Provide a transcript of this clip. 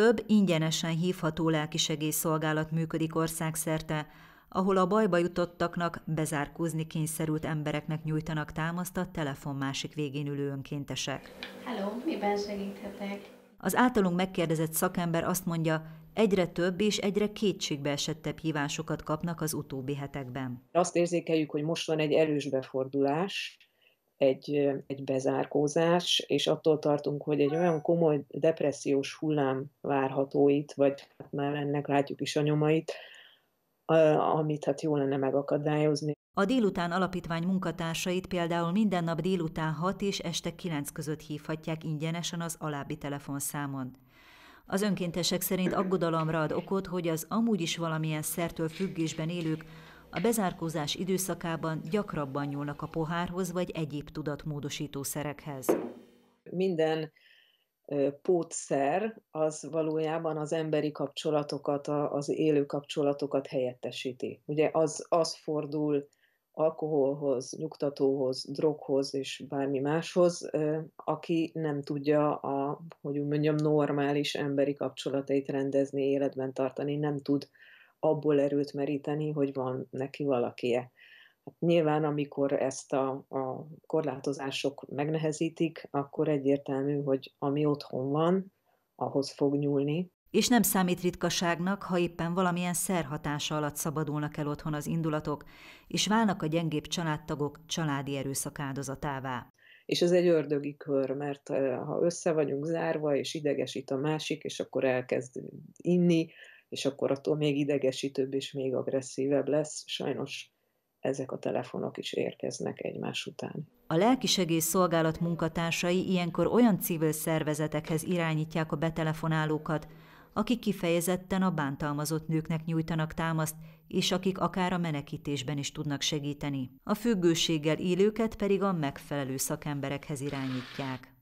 Több ingyenesen hívható szolgálat működik országszerte, ahol a bajba jutottaknak, bezárkózni kényszerült embereknek nyújtanak támaszt a telefon másik végén ülő önkéntesek. Hello, miben segíthetek? Az általunk megkérdezett szakember azt mondja, egyre több és egyre esettebb hívásokat kapnak az utóbbi hetekben. Azt érzékeljük, hogy most van egy erős befordulás, egy, egy bezárkózás, és attól tartunk, hogy egy olyan komoly depressziós hullám várható itt, vagy hát már ennek látjuk is a nyomait, amit hát jó lenne megakadályozni. A délután alapítvány munkatársait például minden nap délután 6 és este 9 között hívhatják ingyenesen az alábbi telefonszámon. Az önkéntesek szerint aggodalomra ad okot, hogy az amúgy is valamilyen szertől függésben élők a bezárkózás időszakában gyakrabban nyúlnak a pohárhoz vagy egyéb tudatmódosító szerekhez. Minden pótszer az valójában az emberi kapcsolatokat, az élő kapcsolatokat helyettesíti. Ugye az, az fordul alkoholhoz, nyugtatóhoz, droghoz és bármi máshoz, aki nem tudja a, hogy mondjam, normális emberi kapcsolatait rendezni, életben tartani, nem tud abból erőt meríteni, hogy van neki valakie. Hát nyilván, amikor ezt a, a korlátozások megnehezítik, akkor egyértelmű, hogy ami otthon van, ahhoz fog nyúlni. És nem számít ritkaságnak, ha éppen valamilyen szerhatása alatt szabadulnak el otthon az indulatok, és válnak a gyengébb családtagok családi erőszak áldozatává. És ez egy ördögi kör, mert eh, ha össze vagyunk zárva, és idegesít a másik, és akkor elkezd inni, és akkor attól még idegesítőbb és még agresszívebb lesz. Sajnos ezek a telefonok is érkeznek egymás után. A lelkisegész szolgálat munkatársai ilyenkor olyan civil szervezetekhez irányítják a betelefonálókat, akik kifejezetten a bántalmazott nőknek nyújtanak támaszt, és akik akár a menekítésben is tudnak segíteni. A függőséggel élőket pedig a megfelelő szakemberekhez irányítják.